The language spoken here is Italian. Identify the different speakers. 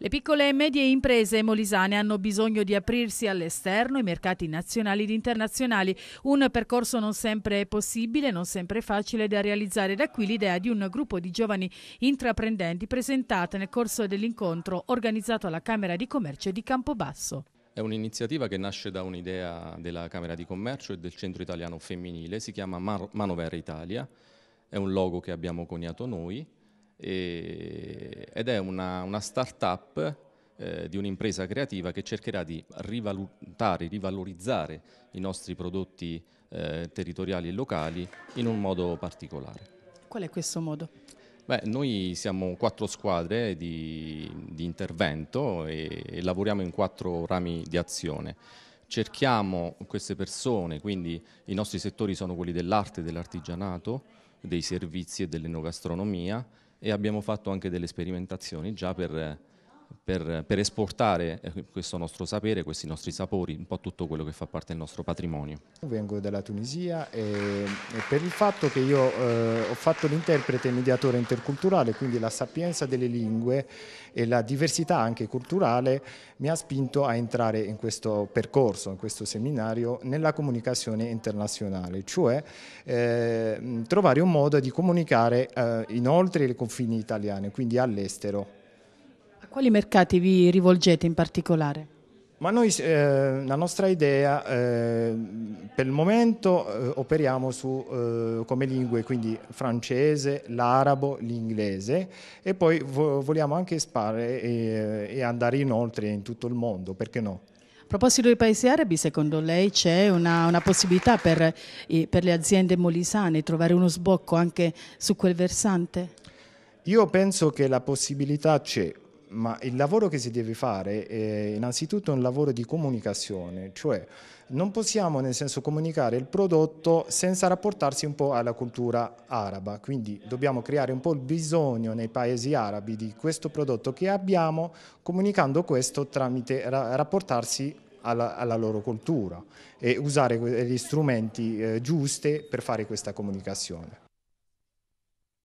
Speaker 1: Le piccole e medie imprese molisane hanno bisogno di aprirsi all'esterno, i mercati nazionali ed internazionali, un percorso non sempre possibile, non sempre facile da realizzare. Da qui l'idea di un gruppo di giovani intraprendenti presentata nel corso dell'incontro organizzato alla Camera di Commercio di Campobasso.
Speaker 2: È un'iniziativa che nasce da un'idea della Camera di Commercio e del Centro Italiano Femminile, si chiama Manover Italia, è un logo che abbiamo coniato noi e, ed è una, una start-up eh, di un'impresa creativa che cercherà di rivalutare, rivalorizzare i nostri prodotti eh, territoriali e locali in un modo particolare.
Speaker 1: Qual è questo modo?
Speaker 2: Beh, noi siamo quattro squadre di, di intervento e, e lavoriamo in quattro rami di azione cerchiamo queste persone, quindi i nostri settori sono quelli dell'arte, dell'artigianato, dei servizi e dell'enogastronomia e abbiamo fatto anche delle sperimentazioni già per eh, per, per esportare eh, questo nostro sapere, questi nostri sapori, un po' tutto quello che fa parte del nostro patrimonio.
Speaker 3: Vengo dalla Tunisia e, e per il fatto che io eh, ho fatto l'interprete e mediatore interculturale, quindi la sapienza delle lingue e la diversità anche culturale mi ha spinto a entrare in questo percorso, in questo seminario, nella comunicazione internazionale, cioè eh, trovare un modo di comunicare eh, inoltre i confini italiani, quindi all'estero.
Speaker 1: Quali mercati vi rivolgete in particolare?
Speaker 3: Ma noi, eh, la nostra idea, eh, per il momento eh, operiamo su, eh, come lingue, quindi francese, l'arabo, l'inglese e poi vo vogliamo anche sparare e, e andare inoltre in tutto il mondo, perché no?
Speaker 1: A proposito dei paesi arabi, secondo lei c'è una, una, possibilità per, per, le aziende molisane trovare uno sbocco anche su quel versante?
Speaker 3: Io penso che la possibilità c'è ma il lavoro che si deve fare è innanzitutto un lavoro di comunicazione, cioè non possiamo nel senso comunicare il prodotto senza rapportarsi un po' alla cultura araba, quindi dobbiamo creare un po' il bisogno nei paesi arabi di questo prodotto che abbiamo, comunicando questo tramite rapportarsi alla, alla loro cultura e usare gli strumenti eh, giusti per fare questa comunicazione.